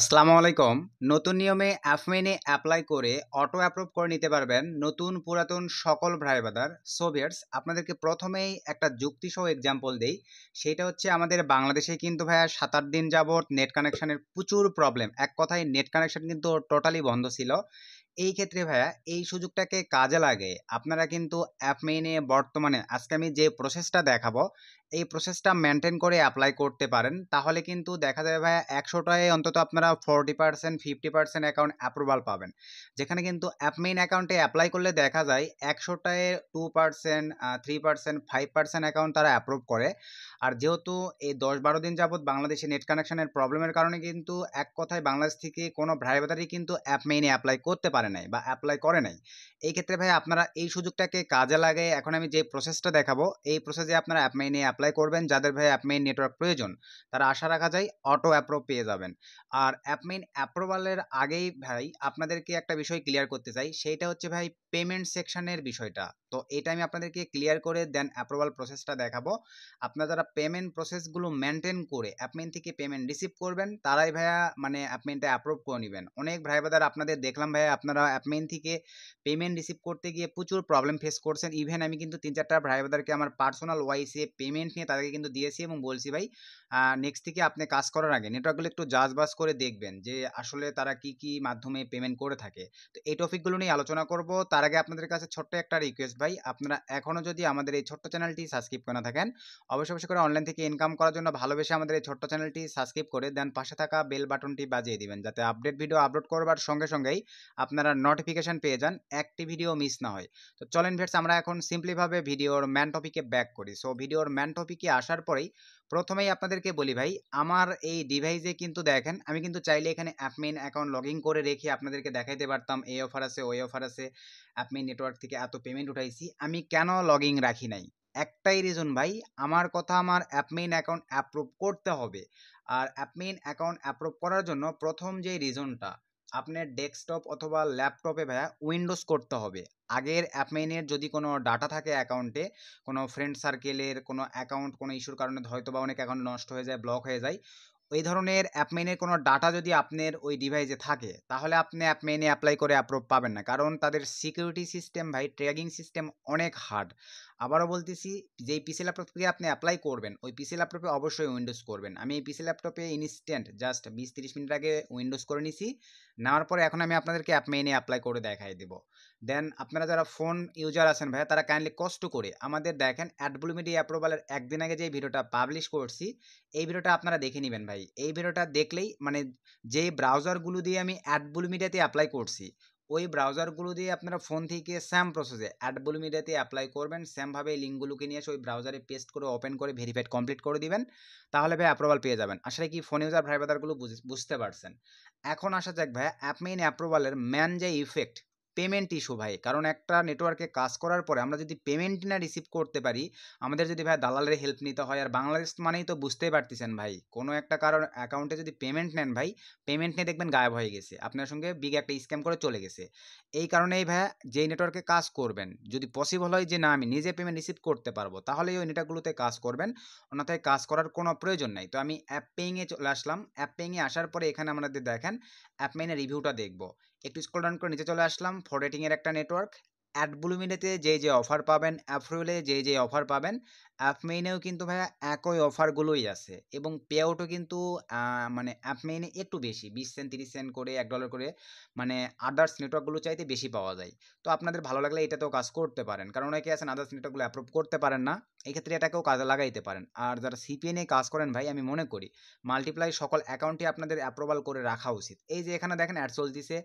আসসালামু আলাইকুম নতুন নিয়মে অ্যাফমেনে অ্যাপ্লাই করে অটো অ্যাপ্রুভ করে নিতে পারবেন নতুন পুরাতন সকল ভ্রাইবাদার সোভিয়ার্স আপনাদেরকে প্রথমেই একটা যুক্তিসহ এক্সাম্পল দেই সেটা হচ্ছে আমাদের বাংলাদেশে কিন্তু ভাইয়া সাত আট দিন যাবৎ নেট কানেকশানের প্রচুর প্রবলেম এক কথায় নেট কানেকশান কিন্তু টোটালি বন্ধ ছিল এই ক্ষেত্রে ভাইয়া এই সুযোগটাকে কাজে লাগে আপনারা কিন্তু অ্যাপমেনে বর্তমানে আজকে আমি যে প্রসেসটা দেখাবো এই প্রসেসটা মেনটেন করে অ্যাপ্লাই করতে পারেন তাহলে কিন্তু দেখা যাবে ভাইয়া একশোটায় অন্তত আপনারা forty percent fifty percent account approval পাবেন যেখানে কিন্তু অ্যাপমেইন অ্যাকাউন্টে অ্যাপ্লাই করলে দেখা যায় একশোটায় two percent three percent five percent account তারা অ্যাপ্রুভ করে আর যেহেতু এই দশ বারো দিন যাবৎ বাংলাদেশে নেট কানেকশনের প্রবলেমের কারণে কিন্তু এক কথায় বাংলাদেশ থেকে কোনো ভ্রাইভাতারই কিন্তু অ্যাপমেইনে অ্যাপ্লাই করতে পারে নাই বা অ্যাপ্লাই করে নাই এই ক্ষেত্রে ভাই আপনারা এই সুযোগটাকে কাজে লাগে এখন আমি যে প্রসেসটা দেখাবো এই প্রসেসে আপনারা অ্যাপমেইনে অ্যাপ্লাই করবেন যাদের ভাই অ্যাপমেইন নেটওয়ার্ক প্রয়োজন তারা আশা রাখা যায় অটো অ্যাপ্রো পেয়ে যাবেন আর অ্যাপমেইন অ্যাপ্রুভালের আগেই ভাই আপনাদেরকে একটা বিষয় ক্লিয়ার করতে চাই সেইটা হচ্ছে ভাই পেমেন্ট সেকশনের বিষয়টা তো এটা আমি আপনাদেরকে ক্লিয়ার করে দেন অ্যাপ্রুভাল প্রসেসটা দেখাবো আপনারা যারা পেমেন্ট প্রসেসগুলো মেনটেন করে অ্যাপমেন্ট থেকে পেমেন্ট রিসিভ করবেন তারাই ভাইয়া মানে অ্যাপমেন্টটা অ্যাপ্রুভ করে নেবেন অনেক ভাই বাদার আপনাদের দেখলাম ভাইয়া আপনারা অ্যাপমেন্ট থেকে পেমেন্ট রিসিভ করতে গিয়ে প্রচুর প্রবলেম ফেস করছেন ইভেন আমি কিন্তু তিন চারটা ভাই বাদারকে আমার পার্সোনাল ওয়াইসে পেমেন্ট কমেন্ট নিয়ে তাদেরকে কিন্তু দিয়েছি এবং বলছি ভাই নেক্সট থেকে আপনি কাজ করার আগে নেটওয়ার্কগুলো একটু বাস করে দেখবেন যে আসলে তারা কি কি মাধ্যমে পেমেন্ট করে থাকে তো এই টপিকগুলো নিয়ে আলোচনা করব তার আগে আপনাদের কাছে ছোট্ট একটা রিকোয়েস্ট ভাই আপনারা এখনও যদি আমাদের এই ছোট্ট চ্যানেলটি সাবস্ক্রাইব করে থাকেন অবশ্য অবশ্যই করে অনলাইন থেকে ইনকাম করার জন্য ভালোবেসে আমাদের এই ছোট্ট চ্যানেলটি সাবস্ক্রাইব করে দেন পাশে থাকা বেল বাটনটি বাজিয়ে দিবেন যাতে আপডেট ভিডিও আপলোড করবার সঙ্গে সঙ্গেই আপনারা নোটিফিকেশান পেয়ে যান একটি ভিডিও মিস না হয় তো চলেন ভেটস আমরা এখন সিম্পলিভাবে ভিডিওর ম্যান টপিকে ব্যাক করি সো ভিডিওর ম্যান টপিকে আসার পরেই প্রথমেই আপনাদেরকে বলি ভাই আমার এই ডিভাইসে কিন্তু দেখেন আমি কিন্তু চাইলে এখানে অ্যাপমেন অ্যাকাউন্ট লগ করে রেখে আপনাদেরকে দেখাইতে পারতাম এই অফার আছে ওই অফার আছে অ্যাপমেন নেটওয়ার্ক থেকে এত পেমেন্ট উঠাইছি আমি কেন লগিং রাখি নাই একটাই রিজন ভাই আমার কথা আমার অ্যাপমেইন অ্যাকাউন্ট অ্যাপ্রুভ করতে হবে আর অ্যাপমেইন অ্যাকাউন্ট অ্যাপ্রুভ করার জন্য প্রথম যে রিজনটা আপনার ডেস্কটপ অথবা ল্যাপটপে ভাইয়া উইন্ডোজ করতে হবে আগের অ্যাপমেনের যদি কোনো ডাটা থাকে অ্যাকাউন্টে কোনো ফ্রেন্ড সার্কেলের কোনো অ্যাকাউন্ট কোনো ইস্যুর কারণে হয়তো বা অনেক অ্যাকাউন্ট নষ্ট হয়ে যায় ব্লক হয়ে যায় ওই ধরনের অ্যাপমেনের কোনো ডাটা যদি আপনার ওই ডিভাইসে থাকে তাহলে আপনি অ্যাপমেনে অ্যাপ্লাই করে অ্যাপ্রুভ পাবেন না কারণ তাদের সিকিউরিটি সিস্টেম ভাই ট্র্যাকিং সিস্টেম অনেক হার্ড আবারও বলতেছি যেই পিসি ল্যাপটপকে থেকে আপনি অ্যাপ্লাই করবেন ওই পিসি ল্যাপটপে অবশ্যই উইন্ডোজ করবেন আমি এই পিসি ল্যাপটপে ইনস্ট্যান্ট জাস্ট বিশ তিরিশ মিনিট আগে উইন্ডোজ করে নিছি নেওয়ার পরে এখন আমি আপনাদেরকে অ্যাপ মেনে অ্যাপ্লাই করে দেখাই দেব দেন আপনারা যারা ফোন ইউজার আছেন ভাইয়া তারা কাইন্ডলি কষ্ট করে আমাদের দেখেন অ্যাডব্লু মিডিয়া অ্যাপ্রুভালের একদিন আগে যে ভিডিওটা পাবলিশ করছি এই ভিডিওটা আপনারা দেখে নেবেন ভাই এই ভিডিওটা দেখলেই মানে যে ব্রাউজারগুলো দিয়ে আমি অ্যাডব্লু মিডিয়াতে অ্যাপ্লাই করছি ওই ব্রাউজারগুলো দিয়ে আপনারা ফোন থেকে স্যাম প্রসেসে অ্যাডবুল মিডিয়াতে অ্যাপ্লাই করবেন স্যামভাবে এই লিঙ্কগুলোকে নিয়ে এসে ওই ব্রাউজারে পেস্ট করে ওপেন করে ভেরিফাইড কমপ্লিট করে দিবেন তাহলে ভাই অ্যাপ্রুভাল পেয়ে যাবেন আসলে কি ফোন ইউজার ভাই বুঝতে পারছেন এখন আসা যাক ভাই অ্যাপ মেইন অ্যাপ্রুভালের ম্যান যে ইফেক্ট পেমেন্ট ইস্যু ভাই কারণ একটা নেটওয়ার্কে কাজ করার পরে আমরা যদি পেমেন্ট না রিসিভ করতে পারি আমাদের যদি ভাই দালালের হেল্প নিতে হয় আর বাংলাদেশ মানেই তো বুঝতেই পারতেছেন ভাই কোনো একটা কারণ অ্যাকাউন্টে যদি পেমেন্ট নেন ভাই পেমেন্ট নিয়ে দেখবেন গায়েব হয়ে গেছে আপনার সঙ্গে বিগ একটা স্ক্যাম করে চলে গেছে এই কারণেই ভাই যেই নেটওয়ার্কে কাজ করবেন যদি পসিবল হয় যে না আমি নিজে পেমেন্ট রিসিভ করতে পারবো তাহলে ওই নেটওয়ার্কগুলোতে কাজ করবেন অন্যথায় কাজ করার কোনো প্রয়োজন নাই তো আমি অ্যাপ পেইংয়ে চলে আসলাম অ্যাপ পেইংয়ে আসার পরে এখানে আমাদের দেখেন অ্যাপ পেইনের রিভিউটা দেখবো একটু স্ক্রল ডাউন করে নিচে চলে আসলাম ফর রেটিংয়ের একটা নেটওয়ার্ক অ্যাড যে যে অফার পাবেন অ্যাফ্রুয়েলে যে যে অফার পাবেন অ্যাপমেইনেও কিন্তু ভাইয়া একই অফারগুলোই আছে এবং পে আউটও কিন্তু মানে অ্যাপমেইনে একটু বেশি বিশ সেন্ট তিরিশ সেন্ট করে এক ডলার করে মানে আদার্স নেটওয়ার্কগুলো চাইতে বেশি পাওয়া যায় তো আপনাদের ভালো লাগলে এটাতেও কাজ করতে পারেন কারণ অনেকে আছেন আদার্স নেটওয়ার্কগুলো অ্যাপ্রুভ করতে পারেন না এক্ষেত্রে এটাকেও কাজে লাগাইতে পারেন আর যারা সিপিএনে কাজ করেন ভাই আমি মনে করি মাল্টিপ্লাই সকল অ্যাকাউন্টই আপনাদের অ্যাপ্রুভাল করে রাখা উচিত এই যে এখানে দেখেন অ্যাডসোল দিছে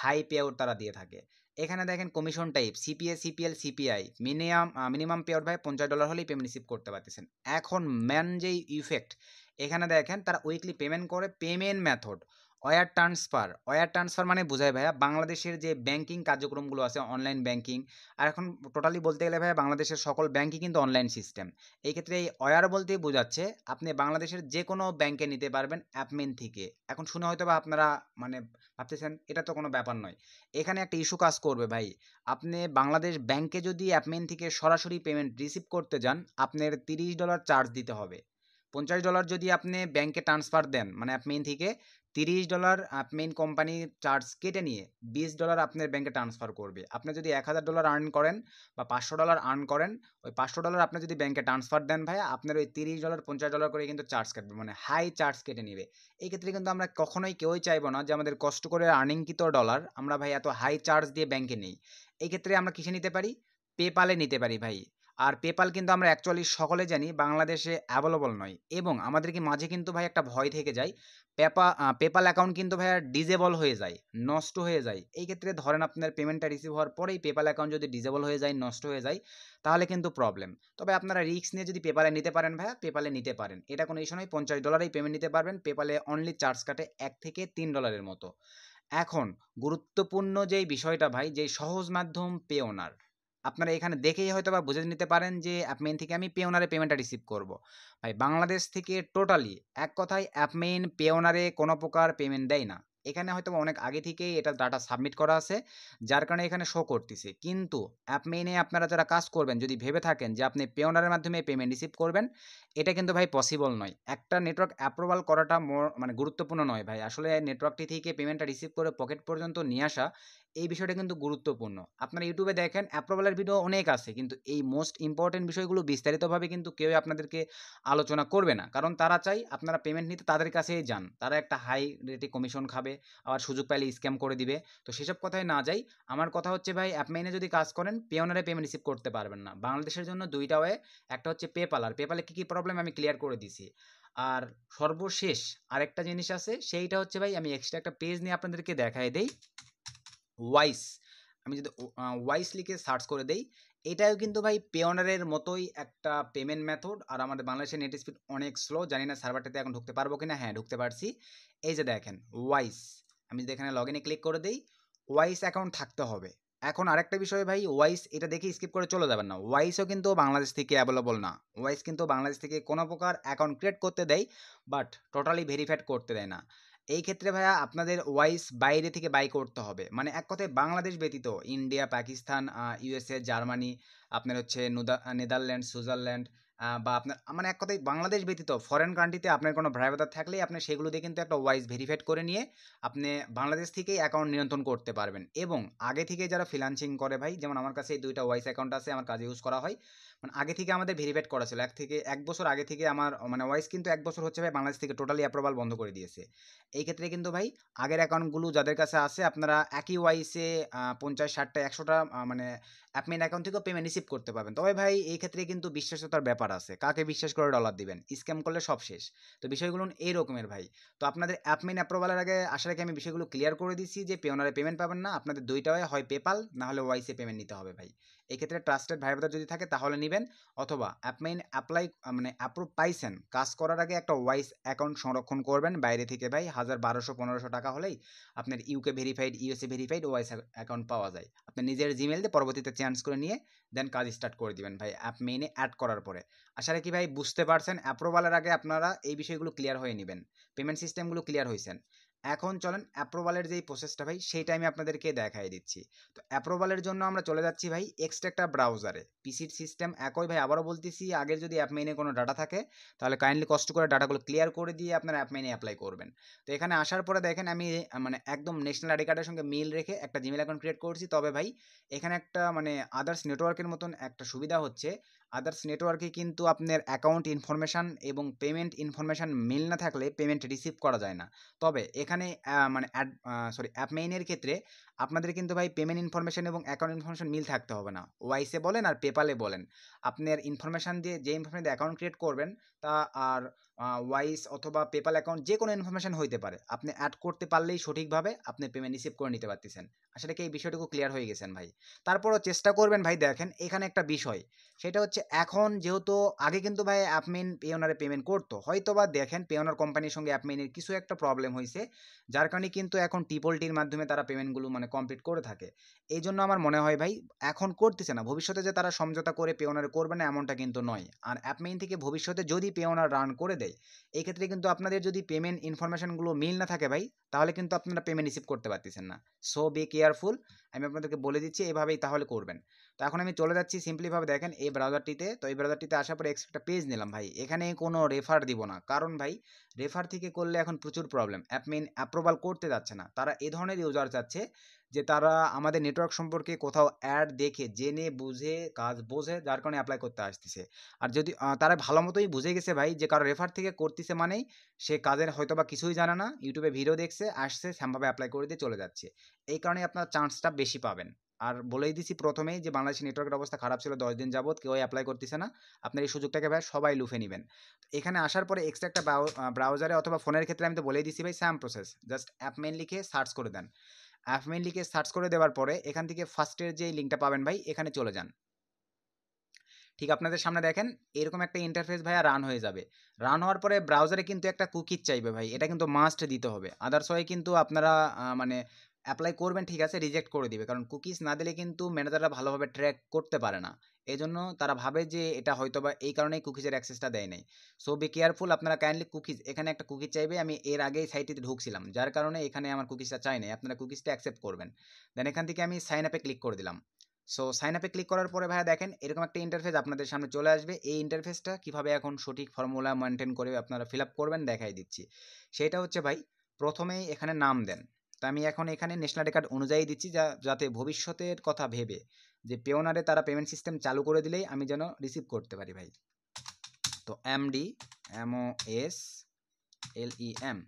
হাই পে আউট তারা দিয়ে থাকে এখানে দেখেন commission type CPA CPL CPI minimum minimum পেয়ার ভাই পঞ্চাশ ডলার হলেই পেমেন্ট রিসিভ করতে পারতেছেন এখন ম্যান যেই ইফেক্ট এখানে দেখেন তারা উইকলি পেমেন্ট করে payment method wire transfer wire transfer মানে বোঝায় ভাইয়া বাংলাদেশের যে ব্যাংকিং কার্যক্রমগুলো আছে অনলাইন ব্যাংকিং আর এখন টোটালি বলতে গেলে ভাইয়া বাংলাদেশের সকল ব্যাংকই কিন্তু অনলাইন সিস্টেম এই ক্ষেত্রে এই ওয়ার বলতেই বোঝাচ্ছে আপনি বাংলাদেশের যে কোনো ব্যাংকে নিতে পারবেন অ্যাপমেন থেকে এখন শুনে হয়তো বা আপনারা মানে ভাবতেছেন এটা তো কোনো ব্যাপার নয় এখানে একটা ইস্যু কাজ করবে ভাই আপনি বাংলাদেশ ব্যাংকে যদি অ্যাপমেন থেকে সরাসরি পেমেন্ট রিসিভ করতে যান আপনার তিরিশ ডলার চার্জ দিতে হবে পঞ্চাশ ডলার যদি আপনি ব্যাংকে ট্রান্সফার দেন মানে অ্যাপমেন থেকে তিরিশ ডলার মেন কোম্পানির চার্জ কেটে নিয়ে বিশ ডলার আপনার ব্যাংকে ট্রান্সফার করবে আপনি যদি এক হাজার ডলার আর্ন করেন বা পাঁচশো ডলার আর্ন করেন ওই পাঁচশো ডলার আপনি যদি ব্যাংকে ট্রান্সফার দেন ভাই আপনার ওই তিরিশ ডলার পঞ্চাশ ডলার করে কিন্তু চার্জ কাটবে মানে হাই চার্জ কেটে নেবে এই ক্ষেত্রে কিন্তু আমরা কখনোই কেউই চাইবো না যে আমাদের কষ্ট করে আর্নিংকৃত ডলার আমরা ভাই এত হাই চার্জ দিয়ে ব্যাংকে নেই এই ক্ষেত্রে আমরা কিসে নিতে পারি পেপালে নিতে পারি ভাই আর পেপাল কিন্তু আমরা অ্যাকচুয়ালি সকলে জানি বাংলাদেশে অ্যাভেলেবল নয় এবং আমাদের কি মাঝে কিন্তু ভাই একটা ভয় থেকে যায় পেপা পেপাল অ্যাকাউন্ট কিন্তু ভাইয়া ডিজেবল হয়ে যায় নষ্ট হয়ে যায় এই ক্ষেত্রে ধরেন আপনার পেমেন্টটা রিসিভ হওয়ার পরেই পেপাল অ্যাকাউন্ট যদি ডিজেবল হয়ে যায় নষ্ট হয়ে যায় তাহলে কিন্তু প্রবলেম তবে আপনারা রিস্ক নিয়ে যদি পেপালে নিতে পারেন ভাইয়া পেপালে নিতে পারেন এটা কোনো ইস্যু নয় পঞ্চাশ ডলারেই পেমেন্ট নিতে পারবেন পেপালে অনলি চার্জ কাটে এক থেকে তিন ডলারের মতো এখন গুরুত্বপূর্ণ যেই বিষয়টা ভাই যে সহজ মাধ্যম পেওনার আপনারা এখানে দেখেই হয়তো বা বুঝে নিতে পারেন যে অ্যাপমেন থেকে আমি পেওনারে পেমেন্টটা রিসিভ করব। ভাই বাংলাদেশ থেকে টোটালি এক কথায় অ্যাপমেন পেওনারে কোনো প্রকার পেমেন্ট দেয় না এখানে হয়তো অনেক আগে থেকেই এটা ডাটা সাবমিট করা আছে যার কারণে এখানে শো করতেছে কিন্তু অ্যাপ মেইনে আপনারা যারা কাজ করবেন যদি ভেবে থাকেন যে আপনি পেওনারের মাধ্যমে পেমেন্ট রিসিভ করবেন এটা কিন্তু ভাই পসিবল নয় একটা নেটওয়ার্ক অ্যাপ্রুভাল করাটা মানে গুরুত্বপূর্ণ নয় ভাই আসলে নেটওয়ার্কটি থেকে পেমেন্টটা রিসিভ করে পকেট পর্যন্ত নিয়ে আসা এই বিষয়টা কিন্তু গুরুত্বপূর্ণ আপনারা ইউটিউবে দেখেন অ্যাপ্রুভালের ভিডিও অনেক আছে কিন্তু এই মোস্ট ইম্পর্টেন্ট বিষয়গুলো বিস্তারিতভাবে কিন্তু কেউ আপনাদেরকে আলোচনা করবে না কারণ তারা চাই আপনারা পেমেন্ট নিতে তাদের কাছেই যান তারা একটা হাই রেটে কমিশন খাবে আবার সুযোগ পাইলে স্ক্যাম করে দিবে তো সেসব কথায় না যাই আমার কথা হচ্ছে ভাই অ্যাপমেনে যদি কাজ করেন পেওনারে পেমেন্ট রিসিভ করতে পারবেন না বাংলাদেশের জন্য দুইটা ওয়ে একটা হচ্ছে পেপাল আর পেপালে কী কী প্রবলেম আমি ক্লিয়ার করে দিছি আর সর্বশেষ আরেকটা জিনিস আছে সেইটা হচ্ছে ভাই আমি এক্সট্রা একটা পেজ নিয়ে আপনাদেরকে দেখাই দেই ওয়াইস আমি যদি ওয়াইস লিখে সার্চ করে দেই এটাও কিন্তু ভাই পেওনারের মতোই একটা পেমেন্ট মেথড আর আমাদের বাংলাদেশের নেট স্পিড অনেক স্লো জানি না সার্ভারটাতে এখন ঢুকতে পারবো কিনা হ্যাঁ ঢুকতে পারছি এই যে দেখেন ওয়াইস আমি যদি এখানে লগ ক্লিক করে দিই ওয়াইস অ্যাকাউন্ট থাকতে হবে এখন আরেকটা বিষয় ভাই ওয়াইস এটা দেখে স্কিপ করে চলে যাবেন না ওয়াইসও কিন্তু বাংলাদেশ থেকে অ্যাভেলেবল না ওয়াইস কিন্তু বাংলাদেশ থেকে কোনো প্রকার অ্যাকাউন্ট ক্রিয়েট করতে দেয় বাট টোটালি ভেরিফাইড করতে দেয় না এই ক্ষেত্রে ভাইয়া আপনাদের ওয়াইস বাইরে থেকে বাই করতে হবে মানে এক কথায় বাংলাদেশ ব্যতীত ইন্ডিয়া পাকিস্তান ইউএসএ জার্মানি আপনার হচ্ছে নেদারল্যান্ড সুইজারল্যান্ড বা আপনার মানে এক কথায় বাংলাদেশ ব্যতীত ফরেন কান্ট্রিতে আপনার কোনো ভ্রাইভাতার থাকলে আপনি সেগুলো দিয়ে কিন্তু একটা ওয়াইস ভেরিফাইড করে নিয়ে আপনি বাংলাদেশ থেকেই অ্যাকাউন্ট নিয়ন্ত্রণ করতে পারবেন এবং আগে থেকে যারা ফিলান্সিং করে ভাই যেমন আমার কাছে এই দুইটা ওয়াইস অ্যাকাউন্ট আছে আমার কাজে ইউজ করা হয় মানে আগে থেকে আমাদের ভেরিফাইড করা ছিল এক থেকে এক বছর আগে থেকে আমার মানে ওয়াইস কিন্তু এক বছর হচ্ছে ভাই বাংলাদেশ থেকে টোটালি অ্যাপ্রুভাল বন্ধ করে দিয়েছে এই ক্ষেত্রে কিন্তু ভাই আগের অ্যাকাউন্টগুলো যাদের কাছে আছে আপনারা একই ওয়াইসে পঞ্চাশ ষাটটা একশোটা মানে অ্যাপমেন অ্যাকাউন্ট থেকেও পেমেন্ট রিসিভ করতে পারবেন তবে ভাই এই ক্ষেত্রে কিন্তু বিশ্বাসতার ব্যাপার আছে কাকে বিশ্বাস করে ডলার দিবেন স্ক্যাম করলে সব শেষ তো বিষয়গুলো এই রকমের ভাই তো আপনাদের অ্যাপমেন অ্যাপ্রুভালের আগে আসার আগে আমি বিষয়গুলো ক্লিয়ার করে দিচ্ছি যে পেওনারে পেমেন্ট পাবেন না আপনাদের দুইটা হয় পেপাল না হলে ওয়াইসে পেমেন্ট নিতে হবে ভাই এক্ষেত্রে ট্রাস্টেড ভাইবার যদি থাকে তাহলে নেবেন অথবা অ্যাপমাইন অ্যাপ্লাই মানে অ্যাপ্রুভ পাইছেন কাজ করার আগে একটা ওয়াইস অ্যাকাউন্ট সংরক্ষণ করবেন বাইরে থেকে ভাই হাজার বারোশো পনেরোশো টাকা হলেই আপনার UK verified USA verified Wise account পাওয়া যায় আপনি নিজের জিমেল দিয়ে পরবর্তীতে চেঞ্জ করে নিয়ে দেন কাজ স্টার্ট করে দিবেন ভাই অ্যাপ মেইনে অ্যাড করার পরে আশা রাখি ভাই বুঝতে পারছেন অ্যাপ্রুভালের আগে আপনারা এই বিষয়গুলো ক্লিয়ার হয়ে নেবেন পেমেন্ট সিস্টেমগুলো ক্লিয়ার হয়েছেন এখন চলেন অ্যাপ্রোভালের যেই প্রসেসটা ভাই সেইটা আমি আপনাদেরকে দেখাই দিচ্ছি তো অ্যাপ্রোভালের জন্য আমরা চলে যাচ্ছি ভাই এক্সট্রা একটা ব্রাউজারে পিসির সিস্টেম একই ভাই আবারও বলতেছি আগের যদি অ্যাপ মেনে কোনো ডাটা থাকে তাহলে কাইন্ডলি কষ্ট করে ডাটাগুলো ক্লিয়ার করে দিয়ে আপনারা অ্যাপ মেইনে অ্যাপ্লাই করবেন তো এখানে আসার পরে দেখেন আমি মানে একদম ন্যাশনাল আইডি কার্ডের সঙ্গে মিল রেখে একটা জিমেল অ্যাকাউন্ট ক্রিয়েট করছি তবে ভাই এখানে একটা মানে আদার্স নেটওয়ার্কের মতন একটা সুবিধা হচ্ছে আদার্স নেটওয়ার্কে কিন্তু আপনার অ্যাকাউন্ট ইনফরমেশান এবং পেমেন্ট ইনফরমেশান মিল না থাকলে পেমেন্ট রিসিভ করা যায় না তবে এখানে মানে সরি অ্যাপমেইনের ক্ষেত্রে আপনাদের কিন্তু ভাই পেমেন্ট ইনফরমেশন এবং অ্যাকাউন্ট ইনফরমেশান মিল থাকতে হবে না ওয়াইসে বলেন আর পেপালে বলেন আপনার ইনফরমেশান দিয়ে যে ইনফরমেশন দিয়ে অ্যাকাউন্ট ক্রিয়েট করবেন তা আর ওয়াইস অথবা পেপাল অ্যাকাউন্ট যে কোনো ইনফরমেশন হইতে পারে আপনি অ্যাড করতে পারলেই সঠিকভাবে আপনি পেমেন্ট রিসিভ করে নিতে পারতেছেন আসলে কি এই বিষয়টুকু ক্লিয়ার হয়ে গেছেন ভাই তারপরও চেষ্টা করবেন ভাই দেখেন এখানে একটা বিষয় সেটা হচ্ছে এখন যেহেতু আগে কিন্তু ভাই অ্যাপমিন পেওনারে পেমেন্ট করতো হয়তো বা দেখেন পেওনার কোম্পানির সঙ্গে অ্যাপমিনের কিছু একটা প্রবলেম হয়েছে যার কারণে কিন্তু এখন টিপলটির মাধ্যমে তারা পেমেন্টগুলো মানে মানে কমপ্লিট করে থাকে এই জন্য আমার মনে হয় ভাই এখন করতেছে না ভবিষ্যতে যে তারা সমঝোতা করে পেওনার করবে না এমনটা কিন্তু নয় আর অ্যাপমেইন থেকে ভবিষ্যতে যদি পেওনার রান করে দেয় এই ক্ষেত্রে কিন্তু আপনাদের যদি পেমেন্ট ইনফরমেশনগুলো মিল না থাকে ভাই তাহলে কিন্তু আপনারা পেমেন্ট রিসিভ করতে পারতেছেন না সো বি কেয়ারফুল আমি আপনাদেরকে বলে দিচ্ছি এভাবেই তাহলে করবেন তো এখন আমি চলে যাচ্ছি সিম্পলিভাবে দেখেন এই ব্রাউজারটিতে তো এই ব্রাউজারটিতে আসার পরে একটা পেজ নিলাম ভাই এখানে কোনো রেফার দিব না কারণ ভাই রেফার থেকে করলে এখন প্রচুর প্রবলেম অ্যাপমিন অ্যাপ্রুভাল করতে যাচ্ছে না তারা এ ধরনের ইউজার চাচ্ছে যে তারা আমাদের নেটওয়ার্ক সম্পর্কে কোথাও অ্যাড দেখে জেনে বুঝে কাজ বোঝে যার কারণে অ্যাপ্লাই করতে আসতেছে আর যদি তারা ভালো মতোই বুঝে গেছে ভাই যে কারো রেফার থেকে করতেছে মানেই সে কাজের হয়তো বা কিছুই জানে না ইউটিউবে ভিডিও দেখছে আসছে সেমভাবে অ্যাপ্লাই করে দিয়ে চলে যাচ্ছে এই কারণে আপনার চান্সটা বেশি পাবেন আর বলেই দিছি প্রথমেই যে বাংলাদেশি নেটওয়ার্কের অবস্থা খারাপ ছিল দশ দিন যাবত কেউ অ্যাপ্লাই করতেছে না আপনার এই সুযোগটাকে ভাই সবাই লুফে নেবেন এখানে আসার পরে এক্সট্রা একটা ব্রাউজারে অথবা ফোনের ক্ষেত্রে আমি তো বলেই দিছি ভাই স্যাম প্রসেস জাস্ট অ্যাপমেন লিখে সার্চ করে দেন অ্যাপমেন লিখে সার্চ করে দেওয়ার পরে এখান থেকে ফার্স্টের যে লিঙ্কটা পাবেন ভাই এখানে চলে যান ঠিক আপনাদের সামনে দেখেন এরকম একটা ইন্টারফেস ভাইয়া রান হয়ে যাবে রান হওয়ার পরে ব্রাউজারে কিন্তু একটা কুকিজ চাইবে ভাই এটা কিন্তু মাস্ট দিতে হবে আদার্স হয় কিন্তু আপনারা মানে অ্যাপ্লাই করবেন ঠিক আছে রিজেক্ট করে দিবে কারণ কুকিজ না দিলে কিন্তু ম্যানেজাররা ভালোভাবে ট্র্যাক করতে পারে না এই জন্য তারা ভাবে যে এটা হয়তো বা এই কারণেই কুকিজের অ্যাক্সেসটা দেয় নাই সো বি কেয়ারফুল আপনারা কাইন্ডলি কুকিজ এখানে একটা কুকিজ চাইবে আমি এর আগেই সাইটটিতে ঢুকছিলাম যার কারণে এখানে আমার কুকিজটা চাই নাই আপনারা কুকিজটা অ্যাকসেপ্ট করবেন দেন এখান থেকে আমি সাইন আপে ক্লিক করে দিলাম সো সাইন আপে ক্লিক করার পরে ভাইয়া দেখেন এরকম একটা ইন্টারফেস আপনাদের সামনে চলে আসবে এই ইন্টারফেসটা কীভাবে এখন সঠিক ফর্মুলা মেনটেন করে আপনারা ফিল আপ করবেন দেখাই দিচ্ছি সেটা হচ্ছে ভাই প্রথমেই এখানে নাম দেন তা আমি এখন এখানে ন্যাশনাল রেকর্ড অনুযায়ী দিচ্ছি যা যাতে ভবিষ্যতের কথা ভেবে যে পেওনারে তারা পেমেন্ট সিস্টেম চালু করে দিলেই আমি যেন রিসিভ করতে পারি ভাই তো MD M O S L E M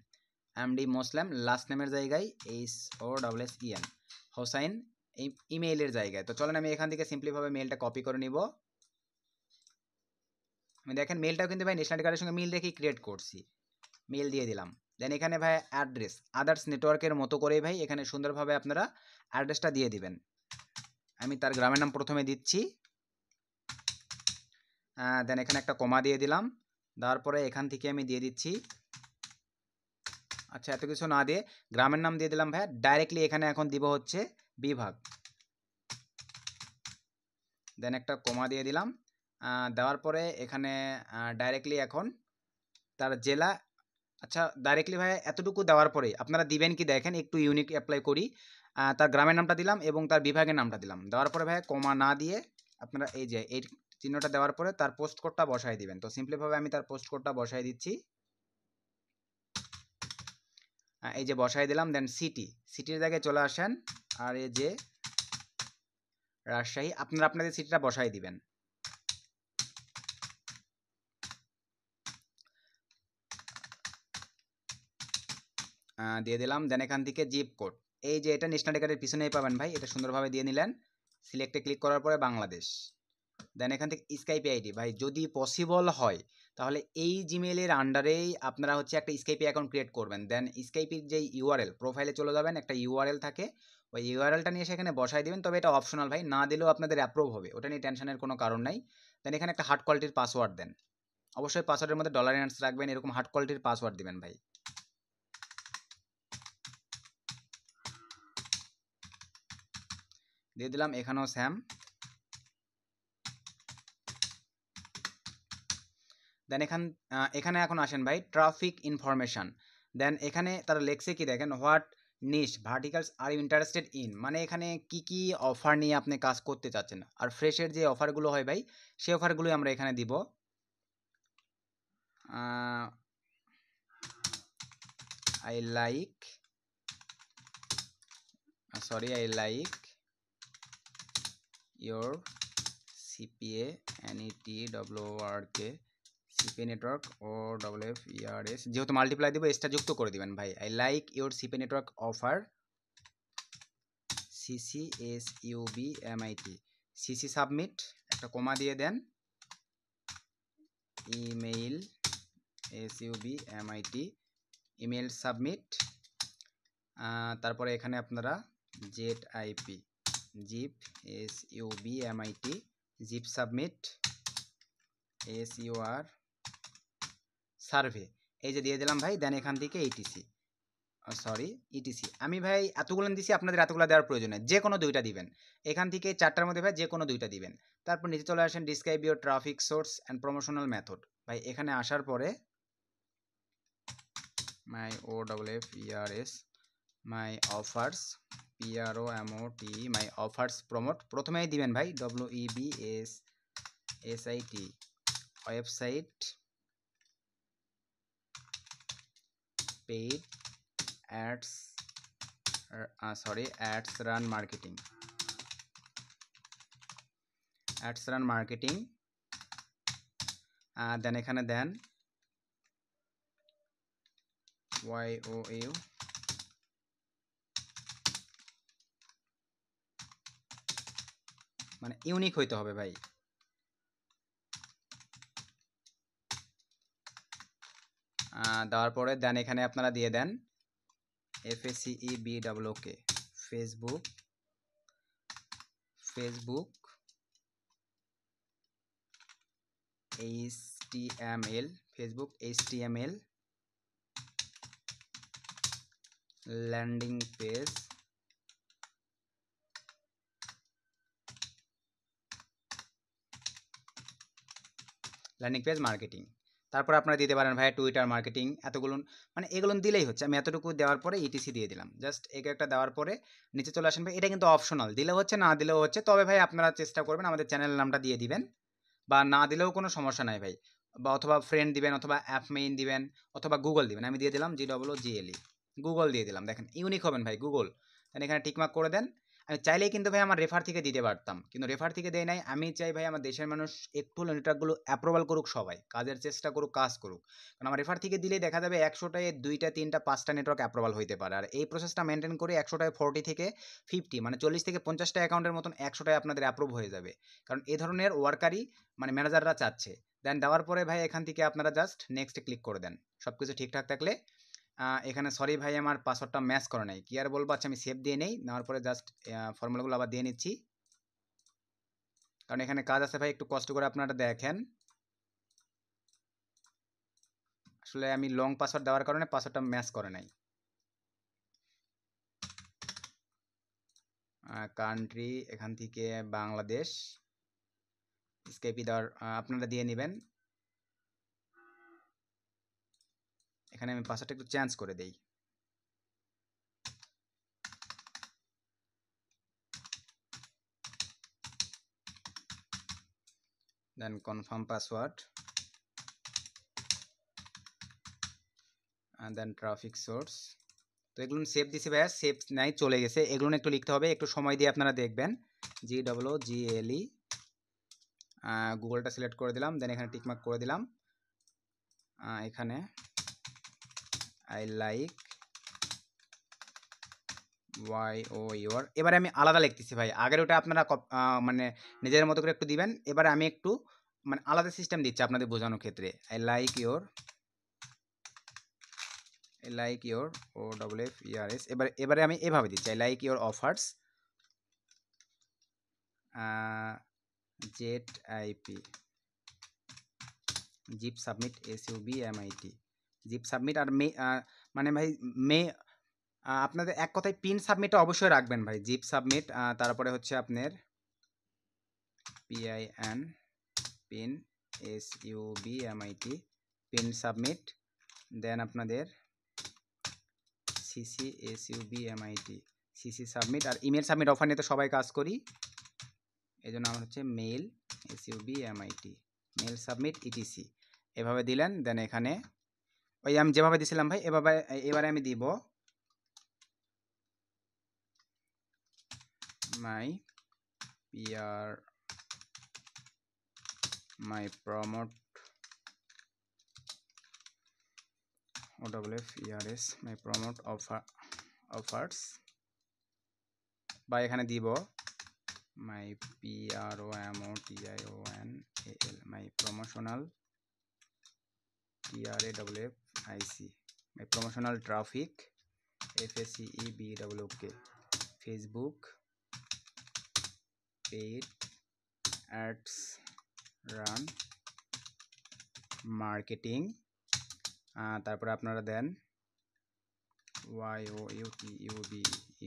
MD Moslam last নেমের জায়গায় H O double S E M Hossain এই ইমেইলের জায়গায় তো চলেন আমি এখান থেকে সিম্পলিভাবে মেলটা কপি করে নিব দেখেন মেলটাও কিন্তু ভাই ন্যাশনাল রেকর্ডের সঙ্গে মিল রেখেই ক্রিয়েট করছি মেল দিয়ে দিলাম দেন এখানে ভাই অ্যাড্রেস আদার্স নেটওয়ার্কের মতো করেই ভাই এখানে সুন্দরভাবে আপনারা অ্যাড্রেসটা দিয়ে দিবেন আমি তার গ্রামের নাম প্রথমে দিচ্ছি দেন এখানে একটা কমা দিয়ে দিলাম দেওয়ার পরে এখান থেকে আমি দিয়ে দিচ্ছি আচ্ছা এত কিছু না দিয়ে গ্রামের নাম দিয়ে দিলাম ভাইয়া ডাইরেক্টলি এখানে এখন দিব হচ্ছে বিভাগ দেন একটা কমা দিয়ে দিলাম দেওয়ার পরে এখানে ডাইরেক্টলি এখন তার জেলা আচ্ছা ডাইরেক্টলি ভাইয়া এতটুকু দেওয়ার পরে আপনারা দিবেন কি দেখেন একটু ইউনিক অ্যাপ্লাই করি তার গ্রামের নামটা দিলাম এবং তার বিভাগের নামটা দিলাম দেওয়ার পরে ভাইয়া কমা না দিয়ে আপনারা এই যে এই চিহ্নটা দেওয়ার পরে তার পোস্ট কোডটা বসাই দিবেন তো সিম্পলিভাবে আমি তার পোস্ট কোডটা বসাই দিচ্ছি এই যে বসাই দিলাম দেন সিটি সিটির জায়গায় চলে আসেন আর এই যে রাজশাহী আপনারা আপনাদের সিটিটা বসাই দিবেন দিয়ে দিলাম দেন এখান থেকে জিপ কোড এই যে এটা ন্যাশনাল ডেকারের পিছনেই পাবেন ভাই এটা সুন্দরভাবে দিয়ে নিলেন সিলেক্টে ক্লিক করার পরে বাংলাদেশ দেন এখান থেকে স্কাইপি আইডি ভাই যদি পসিবল হয় তাহলে এই জিমেলের আন্ডারেই আপনারা হচ্ছে একটা স্কাইপি অ্যাকাউন্ট ক্রিয়েট করবেন দেন স্কাইপির যে ইউআরএল প্রোফাইলে চলে যাবেন একটা ইউআরএল থাকে ওই ইউআরএলটা নিয়ে সেখানে বসাই দেবেন তবে এটা অপশনাল ভাই না দিলেও আপনাদের অ্যাপ্রুভ হবে ওটা নিয়ে টেনশনের কোনো কারণ নাই দেন এখানে একটা হার্ড কোয়ালিটির পাসওয়ার্ড দেন অবশ্যই পাসওয়ার্ডের মধ্যে ডলার এন্ডস রাখবেন এরকম হার্ড কোয়ালিটির পাসওয়ার্ড দিবেন ভাই দিয়ে দিলাম এখানেও স্যাম দেন এখান এখানে এখন আসেন ভাই ট্রাফিক ইনফরমেশান দেন এখানে তারা লেখছে কি দেখেন what niche verticals are interested in মানে এখানে কি কি অফার নিয়ে আপনি কাজ করতে চাচ্ছেন আর ফ্রেশের যে অফারগুলো হয় ভাই সেই অফারগুলোই আমরা এখানে দিব I like sorry I like your CPA e NETWORK CPA network O double F ERS যেহেতু মাল্টিপ্লাই দেবো এসটা যুক্ত করে দেবেন ভাই I like your CPA network offer CC S U B M I T CC submit একটা কোমা দিয়ে দেন email S U B M I T email submit তারপরে এখানে আপনারা Z IP zip S U B M I T zip submit S U R survey এই যে দিয়ে দিলাম ভাই দেন এখান থেকে এইটিসি সরি ইটিসি আমি ভাই এতগুলো দিছি আপনাদের এতগুলো দেওয়ার প্রয়োজন নেই যে কোনো দুইটা দিবেন এখান থেকে চারটার মধ্যে ভাই যে কোনো দুইটা দিবেন তারপর নিচে চলে আসেন describe your traffic source and promotional method ভাই এখানে আসার পরে my O double F ERS my offers P R O M O T my offers promote প্রথমেই দিবেন ভাই W E B S S I T website paid ads sorry ads run marketing ads run marketing দেন এখানে দেন ওয়াই ও ইউ মানে unique হইতে হবে ভাই দেওয়ার পরে দেন এখানে আপনারা দিয়ে দেন F A C E B W K Facebook Facebook H T M L Facebook H T M L landing page landing page marketing তারপর আপনারা দিতে পারেন ভাই টুইটার মার্কেটিং এতগুলো মানে এগুলো দিলেই হচ্ছে আমি এতটুকু দেওয়ার পরে ইটিসি e দিয়ে দিলাম জাস্ট এক একটা দেওয়ার পরে নিচে চলে আসেন ভাই এটা কিন্তু অপশনাল দিলেও হচ্ছে না দিলেও হচ্ছে তবে ভাই আপনারা চেষ্টা করবেন আমাদের চ্যানেল নামটা দিয়ে দিবেন বা না দিলেও কোনো সমস্যা নাই ভাই বা অথবা ফ্রেন্ড দিবেন অথবা অ্যাপ মেইন দিবেন অথবা গুগল দিবেন আমি দিয়ে দিলাম জি ডবল জিএলই গুগল দিয়ে দিলাম দেখেন ইউনিক হবেন ভাই গুগল দেন এখানে টিকমার্ক করে দেন চাইলেই কিন্তু ভাই আমার রেফার থেকে দিতে পারতাম কিন্তু রেফার থেকে দেয় নাই আমি চাই ভাই আমার দেশের মানুষ একটু হলে নেটওয়ার্কগুলো অ্যাপ্রুভাল করুক সবাই কাজের চেষ্টা করুক কাজ করুক কারণ আমার রেফার থেকে দিলে দেখা যাবে একশোটায় দুইটা তিনটা পাঁচটা নেটওয়ার্ক অ্যাপ্রুভাল হইতে পারে আর এই প্রসেসটা মেনটেন করে একশোটায় ফোরটি থেকে ফিফটি মানে চল্লিশ থেকে পঞ্চাশটা অ্যাকাউন্টের মতন একশোটায় আপনাদের অ্যাপ্রুভ হয়ে যাবে কারণ এ ধরনের ওয়ার্কারই মানে ম্যানেজাররা চাচ্ছে দেন দেওয়ার পরে ভাই এখান থেকে আপনারা জাস্ট নেক্সট ক্লিক করে দেন সব কিছু ঠিকঠাক থাকলে এখানে সরি ভাই আমার পাসওয়ার্ডটা ম্যাচ করে নাই কি আর বলবো আচ্ছা আমি সেভ দিয়ে নেই নেওয়ার পরে জাস্ট ফর্মুলাগুলো আবার দিয়ে নিচ্ছি কারণ এখানে কাজ আছে ভাই একটু কষ্ট করে আপনারা দেখেন আসলে আমি লং পাসওয়ার্ড দেওয়ার কারণে পাসওয়ার্ডটা ম্যাচ করে নাই কান্ট্রি এখান থেকে বাংলাদেশ স্কেপি দেওয়ার আপনারা দিয়ে নেবেন এখানে আমি পাসওয়ার্ডটা একটু চেঞ্জ করে দেই দেন কনফার্ম পাসওয়ার্ড দেন ট্রাফিক সোর্স তো এগুলো সেভ দিছে ভাইয়া সেভ নাই চলে গেছে এগুলো একটু লিখতে হবে একটু সময় দিয়ে আপনারা দেখবেন জি ডাবলো জি এলই গুগলটা সিলেক্ট করে দিলাম দেন এখানে টিকমার্ক করে দিলাম এখানে I like Y O your এবারে আমি আলাদা লিখতেছি ভাই আগের ওটা আপনারা মানে নিজের মতো করে একটু দিবেন এবারে আমি একটু মানে আলাদা সিস্টেম দিচ্ছি আপনাদের বোঝানোর ক্ষেত্রে I like your I like your O double F E R S এবারে এবারে আমি এভাবে দিচ্ছি I like your offers Z IP zip submit S U B M I T zip submit আর মে মানে ভাই মে আপনাদের এক কথায় পিন সাবমিটটা অবশ্যই রাখবেন ভাই জিপ সাবমিট তারপরে হচ্ছে আপনার P I N pin S U B I T pin submit দেন আপনাদের CC S U B I T CC submit আর ইমেল সাবমিট অফার নিয়ে তো সবাই কাজ করি এই জন্য আমার হচ্ছে mail S U B I T mail submit etc এভাবে দিলেন দেন এখানে ওই আমি যেভাবে দিছিলাম ভাই এভাবে এবারে আমি দিব my P R my promote O double F E R S my promote offer offers বা এখানে দিব my O P R O M O T I O N L my promotional T R A W I C my promotional traffic FACEBWK Facebook paid ads run marketing তারপরে আপনারা দেন YO UT UB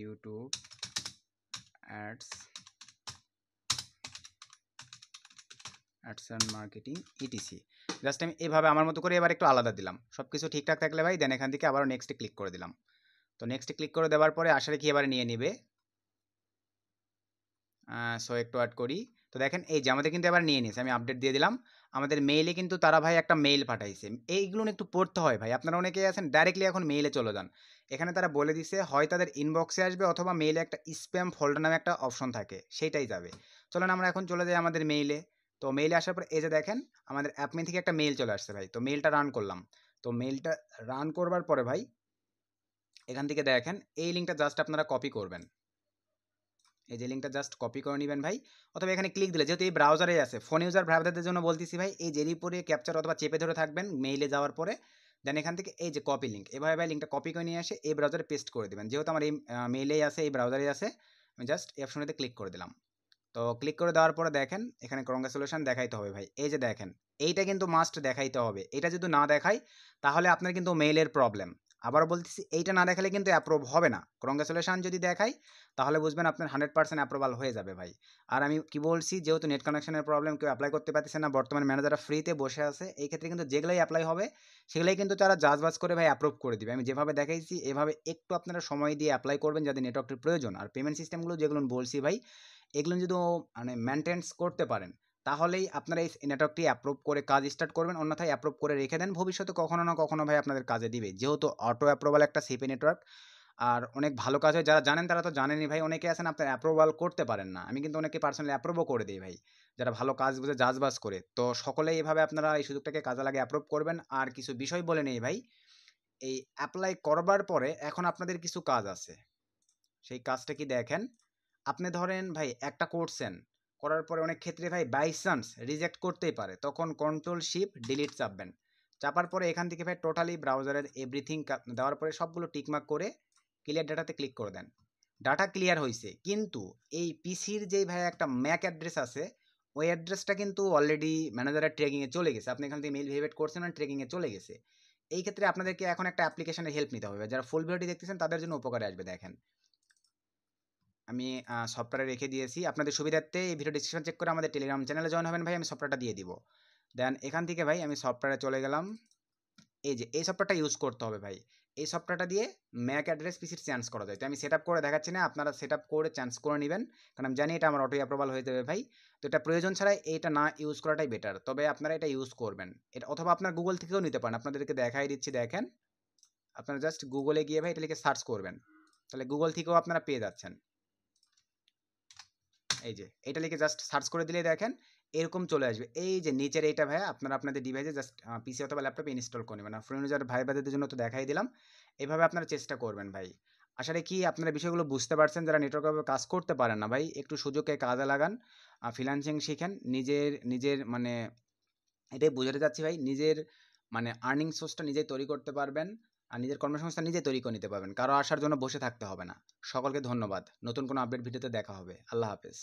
YouTube ads ads and marketing etc just আমি এভাবে আমার মতো করে এবার একটু আলাদা দিলাম সব কিছু ঠিকঠাক থাকলে ভাই দেন এখান থেকে আবার নেক্সটে ক্লিক করে দিলাম তো নেক্সটে ক্লিক করে দেওয়ার পরে আশা রাখি এবার নিয়ে নেবে সো একটু অ্যাড করি তো দেখেন এই যে আমাদের কিন্তু এবার নিয়ে নিয়েছে আমি আপডেট দিয়ে দিলাম আমাদের মেইলে কিন্তু তারা ভাই একটা মেইল পাঠাইছে এইগুলো একটু পড়তে হয় ভাই আপনারা অনেকেই আছেন ডাইরেক্টলি এখন মেইলে চলে যান এখানে তারা বলে দিছে হয় তাদের ইনবক্সে আসবে অথবা মেইলে একটা স্প্যাম ফোল্ডার নামে একটা অপশন থাকে সেটাই যাবে চলেন আমরা এখন চলে যাই আমাদের মেইলে তো মেইলে আসার পর এই যে দেখেন আমাদের অ্যাপমি থেকে একটা মেইল চলে আসছে ভাই তো মেইলটা রান করলাম তো মেইলটা রান করবার পরে ভাই এখান থেকে দেখেন এই লিঙ্কটা জাস্ট আপনারা কপি করবেন এই যে লিঙ্কটা জাস্ট কপি করে নেবেন ভাই অথবা এখানে ক্লিক দিলে যেহেতু এই ব্রাউজারে আছে ফোন ইউজার ব্রাউজারদের জন্য বলতেছি ভাই এই জেরি পরে ক্যাপচার অথবা চেপে ধরে থাকবেন মেইলে যাওয়ার পরে দেন এখান থেকে এই যে কপি লিঙ্ক এভাবে ভাই লিঙ্কটা কপি করে নিয়ে এসে এই ব্রাউজারে পেস্ট করে দেবেন যেহেতু আমার এই মেইলেই আছে এই ব্রাউজারেই আছে আমি জাস্ট অপশনেতে ক্লিক করে দিলাম তো ক্লিক করে দেওয়ার পরে দেখেন এখানে কংগ্রেচুলেশন দেখাইতে হবে ভাই এই যে দেখেন এইটা কিন্তু মাস্ট দেখাইতে হবে এটা যদি না দেখাই তাহলে আপনার কিন্তু মেইলের প্রবলেম আবার বলতেছি এইটা না দেখালে কিন্তু অ্যাপ্রুভ হবে না কংগ্রেচুলেশান যদি দেখাই তাহলে বুঝবেন আপনার হান্ড্রেড পার্সেন্ট অ্যাপ্রুভাল হয়ে যাবে ভাই আর আমি কি বলছি যেহেতু নেট কানেকশনের প্রবলেম কেউ অ্যাপ্লাই করতে পারতেছে না বর্তমানে ম্যানেজাররা ফ্রিতে বসে আছে এই ক্ষেত্রে কিন্তু যেগুলোই অ্যাপ্লাই হবে সেগুলোই কিন্তু তারা জাজবাজ করে ভাই অ্যাপ্রুভ করে দিবে আমি যেভাবে দেখাইছি এভাবে একটু আপনারা সময় দিয়ে অ্যাপ্লাই করবেন যাদের নেটওয়ার্কটির প্রয়োজন আর পেমেন্ট সিস্টেমগুলো যেগুলো বলছি ভাই এগুলো যদি মানে মেনটেন্স করতে পারেন তাহলেই আপনারা এই নেটওয়ার্কটি অ্যাপ্রুভ করে কাজ স্টার্ট করবেন অন্যথায় অ্যাপ্রুভ করে রেখে দেন ভবিষ্যতে কখনো না কখনো ভাই আপনাদের কাজে দিবে যেহেতু অটো অ্যাপ্রুভাল একটা সিপি নেটওয়ার্ক আর অনেক ভালো কাজ হয় যারা জানেন তারা তো জানেনই ভাই অনেকে আছেন আপনার অ্যাপ্রুভাল করতে পারেন না আমি কিন্তু অনেকে পার্সোনালি অ্যাপ্রুভও করে দিই ভাই যারা ভালো কাজ বুঝে চাষবাস করে তো সকলেই এভাবে আপনারা এই সুযোগটাকে কাজে লাগে অ্যাপ্রুভ করবেন আর কিছু বিষয় বলে নেই ভাই এই অ্যাপ্লাই করবার পরে এখন আপনাদের কিছু কাজ আছে সেই কাজটা কি দেখেন আপনি ধরেন ভাই একটা করছেন করার পরে অনেক ক্ষেত্রে ভাই বাই চান্স রিজেক্ট করতেই পারে তখন কন্ট্রোল শিপ ডিলিট চাপবেন চাপার পরে এখান থেকে ভাই টোটালি ব্রাউজারের এভরিথিং দেওয়ার পরে সবগুলো টিকমার্ক করে ক্লিয়ার ডাটাতে ক্লিক করে দেন ডাটা ক্লিয়ার হয়েছে কিন্তু এই পিসির যেই ভাই একটা ম্যাক অ্যাড্রেস আছে ওই অ্যাড্রেসটা কিন্তু অলরেডি ম্যানেজারের ট্রেকিংয়ে চলে গেছে আপনি এখান থেকে মেল ভেভেট করছেন মানে ট্রেকিংয়ে চলে গেছে এই ক্ষেত্রে আপনাদেরকে এখন একটা অ্যাপ্লিকেশনের হেল্প নিতে হবে যারা ফুল ভিডিওটি দেখতেছেন তাদের জন্য উপকারে আসবে দেখেন আমি সফটওয়্যারে রেখে দিয়েছি আপনাদের সুবিধার্থে এই ভিডিও ডিসক্রিপশন চেক করে আমাদের টেলিগ্রাম চ্যানেলে জয়েন হবেন ভাই আমি সফটওয়্যারটা দিয়ে দিব দেন এখান থেকে ভাই আমি সফটওয়্যারে চলে গেলাম এই যে এই সফটওয়্যারটা ইউজ করতে হবে ভাই এই সফটওয়্যারটা দিয়ে ম্যাক অ্যাড্রেস পিসির চেঞ্জ করা যায় তো আমি সেট করে দেখাচ্ছি না আপনারা সেট করে চেঞ্জ করে নেবেন কারণ আমি জানি এটা আমার অটো অ্যাপ্রুভাল হয়ে যাবে ভাই তো এটা প্রয়োজন ছাড়াই এইটা না ইউজ করাটাই বেটার তবে আপনারা এটা ইউজ করবেন এটা অথবা আপনার গুগল থেকেও নিতে পারেন আপনাদেরকে দেখাই দিচ্ছি দেখেন আপনারা জাস্ট গুগলে গিয়ে ভাই এটা লিখে সার্চ করবেন তাহলে গুগল থেকেও আপনারা পেয়ে যাচ্ছেন এই যে এটা লিখে জাস্ট সার্চ করে দিলে দেখেন এরকম চলে আসবে এই যে নিচের এইটা ভাইয়া আপনারা আপনাদের ডিভাইসে জাস্ট পিসি অথবা ল্যাপটপে ইনস্টল করে নেবেন ফ্রেন্ড ইউজার ভাই ভাইদের জন্য তো দেখাই দিলাম এভাবে আপনারা চেষ্টা করবেন ভাই আসলে কি আপনারা বিষয়গুলো বুঝতে পারছেন যারা নেটওয়ার্কভাবে কাজ করতে পারেন না ভাই একটু সুযোগকে কাজে লাগান ফিনান্সিং শিখেন নিজের নিজের মানে এটাই বোঝাতে চাচ্ছি ভাই নিজের মানে আর্নিং সোর্সটা নিজেই তৈরি করতে পারবেন আর নিজের কর্মসংস্থান নিজে তৈরি করে নিতে পারবেন কারো আসার জন্য বসে থাকতে হবে না সকলকে ধন্যবাদ নতুন কোনো আপডেট ভিডিওতে দেখা হবে আল্লাহ হাফেজ